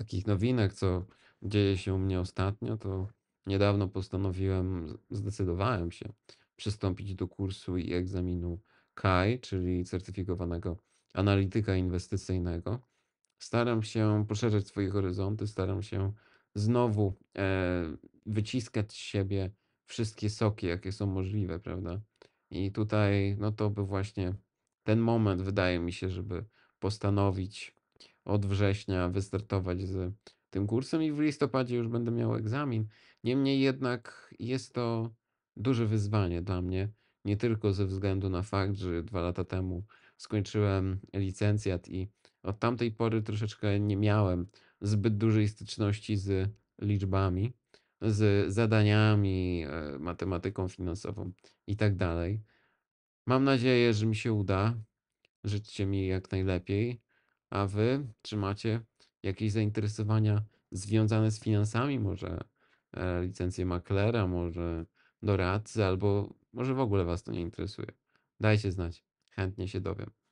takich nowinek, co dzieje się u mnie ostatnio, to niedawno postanowiłem, zdecydowałem się przystąpić do kursu i egzaminu KAI, czyli certyfikowanego analityka inwestycyjnego. Staram się poszerzać swoje horyzonty, staram się znowu e, wyciskać z siebie wszystkie soki, jakie są możliwe, prawda? I tutaj, no to by właśnie ten moment, wydaje mi się, żeby postanowić od września wystartować z tym kursem i w listopadzie już będę miał egzamin. Niemniej jednak jest to duże wyzwanie dla mnie, nie tylko ze względu na fakt, że dwa lata temu skończyłem licencjat i od tamtej pory troszeczkę nie miałem zbyt dużej styczności z liczbami, z zadaniami, e, matematyką finansową i tak dalej. Mam nadzieję, że mi się uda. Życzcie mi jak najlepiej a wy czy macie jakieś zainteresowania związane z finansami, może e, licencję maklera, może doradcy, albo może w ogóle was to nie interesuje. Dajcie znać, chętnie się dowiem.